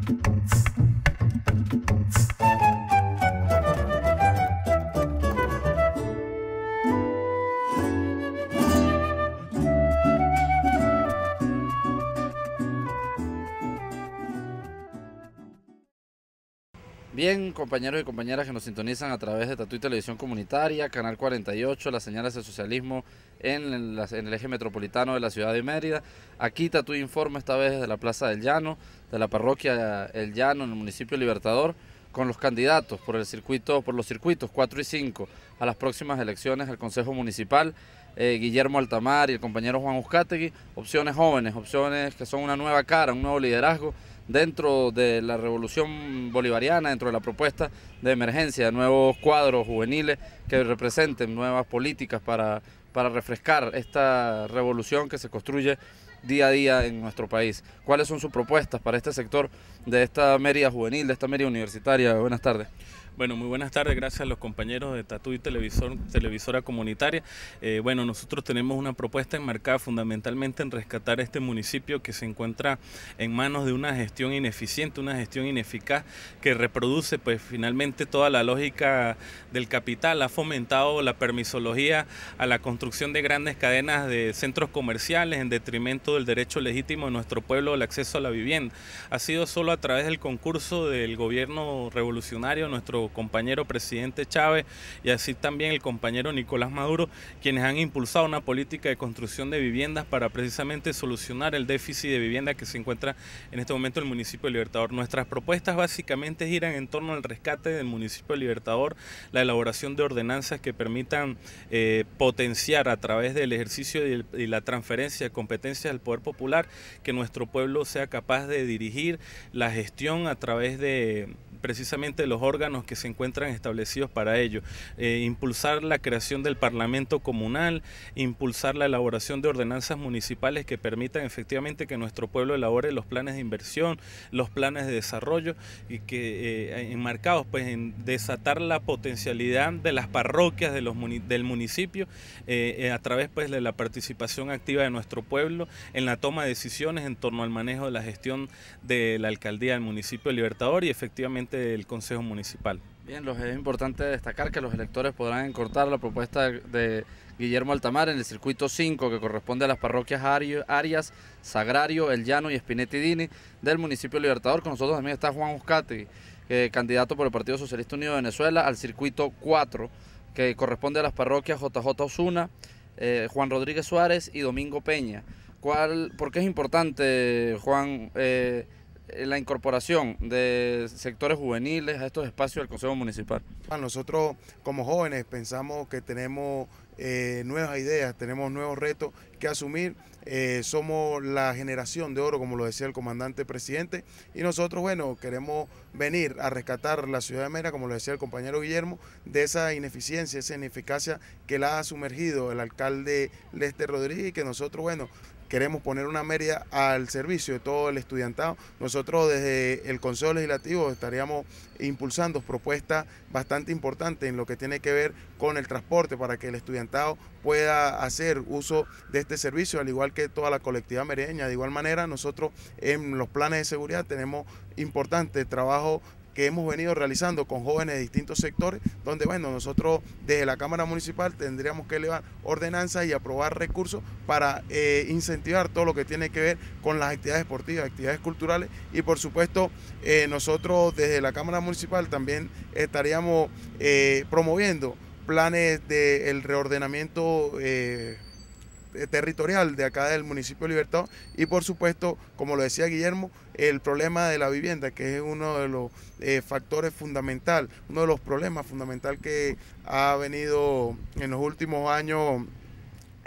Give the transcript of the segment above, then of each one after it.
Thanks. Bien, compañeros y compañeras que nos sintonizan a través de Tatu y Televisión Comunitaria, Canal 48, las señales del socialismo en, el eje metropolitano de la ciudad de Mérida. Aquí Tatu informa esta vez desde la Plaza del Llano, de la parroquia El Llano, en el municipio Libertador, con los candidatos por, el circuito, por los circuitos 4 y 5 a las próximas elecciones al Consejo Municipal. Eh, Guillermo Altamar y el compañero Juan Uzcategui, opciones jóvenes, opciones que son una nueva cara, un nuevo liderazgo dentro de la revolución bolivariana, dentro de la propuesta de emergencia, nuevos cuadros juveniles que representen nuevas políticas para, para refrescar esta revolución que se construye día a día en nuestro país. ¿Cuáles son sus propuestas para este sector de esta media juvenil, de esta media universitaria? Buenas tardes. Bueno, muy buenas tardes, gracias a los compañeros de Tatu y Televisor, Televisora Comunitaria. Eh, bueno, nosotros tenemos una propuesta enmarcada fundamentalmente en rescatar este municipio que se encuentra en manos de una gestión ineficiente, una gestión ineficaz que reproduce pues finalmente toda la lógica del capital, ha fomentado la permisología a la construcción de grandes cadenas de centros comerciales en detrimento del derecho legítimo de nuestro pueblo al acceso a la vivienda. Ha sido solo a través del concurso del gobierno revolucionario nuestro compañero presidente Chávez y así también el compañero Nicolás Maduro, quienes han impulsado una política de construcción de viviendas para precisamente solucionar el déficit de vivienda que se encuentra en este momento el municipio de Libertador. Nuestras propuestas básicamente giran en torno al rescate del municipio de Libertador, la elaboración de ordenanzas que permitan eh, potenciar a través del ejercicio y, la transferencia de competencias al Poder Popular que nuestro pueblo sea capaz de dirigir la gestión a través de precisamente los órganos que que se encuentran establecidos para ello, eh, impulsar la creación del Parlamento comunal, impulsar la elaboración de ordenanzas municipales que permitan efectivamente que nuestro pueblo elabore los planes de inversión, los planes de desarrollo y que eh, enmarcados pues en desatar la potencialidad de las parroquias del municipio eh, a través pues de la participación activa de nuestro pueblo en la toma de decisiones en torno al manejo de la gestión de la alcaldía del municipio de Libertador y efectivamente del Consejo Municipal. Bien, es importante destacar que los electores podrán encortar la propuesta de Guillermo Altamar en el circuito 5 que corresponde a las parroquias Arias, Sagrario, El Llano y Espinetti Dini del municipio Libertador. Con nosotros también está Juan Uscati, eh, candidato por el Partido Socialista Unido de Venezuela al circuito 4 que corresponde a las parroquias JJ Osuna, eh, Juan Rodríguez Suárez y Domingo Peña. ¿Cuál, ¿Por qué es importante, Juan? Eh, eh, la incorporación de sectores juveniles a estos espacios del Consejo Municipal? Ah, nosotros como jóvenes pensamos que tenemos eh, nuevas ideas, tenemos nuevos retos que asumir. Eh, somos la generación de oro, como lo decía el comandante presidente, y nosotros, bueno, queremos venir a rescatar la ciudad de Mera, como lo decía el compañero Guillermo, de esa ineficiencia, esa ineficacia que la ha sumergido el alcalde Lester Rodríguez y que nosotros, bueno, queremos poner una media al servicio de todo el estudiantado. Nosotros desde el Consejo Legislativo estaríamos impulsando propuestas bastante importantes en lo que tiene que ver con el transporte para que el estudiantado pueda hacer uso de este servicio, al igual que toda la colectividad mereña. De igual manera, nosotros en los planes de seguridad tenemos importante trabajo que hemos venido realizando con jóvenes de distintos sectores, donde bueno, nosotros desde la Cámara Municipal tendríamos que elevar ordenanzas y aprobar recursos para eh, incentivar todo lo que tiene que ver con las actividades deportivas, actividades culturales y por supuesto eh, nosotros desde la Cámara Municipal también estaríamos eh, promoviendo planes del el reordenamiento eh, territorial de acá del municipio de Libertad y por supuesto, como lo decía Guillermo, el problema de la vivienda, que es uno de los eh, factores fundamental, uno de los problemas fundamental que ha venido en los últimos años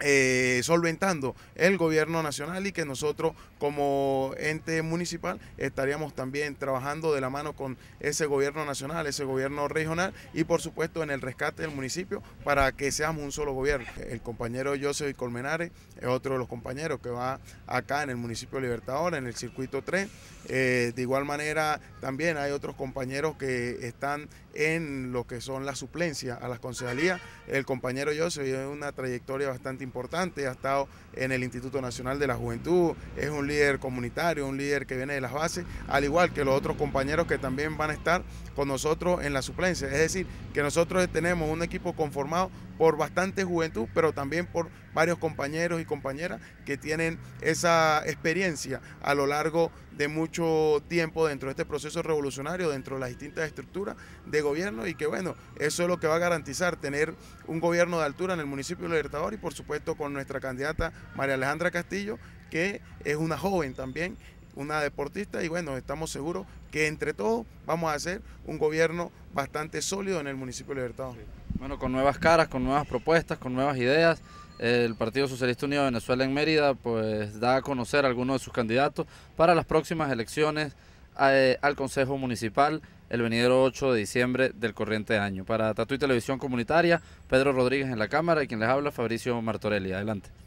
eh, solventando el gobierno nacional y que nosotros como ente municipal estaríamos también trabajando de la mano con ese gobierno nacional, ese gobierno regional y por supuesto en el rescate del municipio para que seamos un solo gobierno. El compañero Joseph Colmenares es otro de los compañeros que va acá en el municipio Libertador, en el circuito 3. Eh, de igual manera también hay otros compañeros que están en lo que son las suplencias a las concejalías. El compañero Joseph tiene una trayectoria bastante importante, ha estado en el Instituto Nacional de la Juventud, es un líder líder comunitario, un líder que viene de las bases, al igual que los otros compañeros que también van a estar con nosotros en la suplencia. Es decir, que nosotros tenemos un equipo conformado por bastante juventud, pero también por varios compañeros y compañeras que tienen esa experiencia a lo largo de mucho tiempo dentro de este proceso revolucionario, dentro de las distintas estructuras de gobierno y que bueno, eso es lo que va a garantizar tener un gobierno de altura en el municipio Libertador y por supuesto con nuestra candidata María Alejandra Castillo que es una joven también, una deportista y bueno, estamos seguros que entre todos vamos a hacer un gobierno bastante sólido en el municipio de Libertador. Bueno, con nuevas caras, con nuevas propuestas, con nuevas ideas. El Partido Socialista Unido de Venezuela en Mérida pues da a conocer a algunos de sus candidatos para las próximas elecciones eh, al Consejo Municipal el venidero 8 de diciembre del corriente año. Para Tatu y Televisión Comunitaria, Pedro Rodríguez en la cámara y quien les habla, Fabricio Martorelli. Adelante.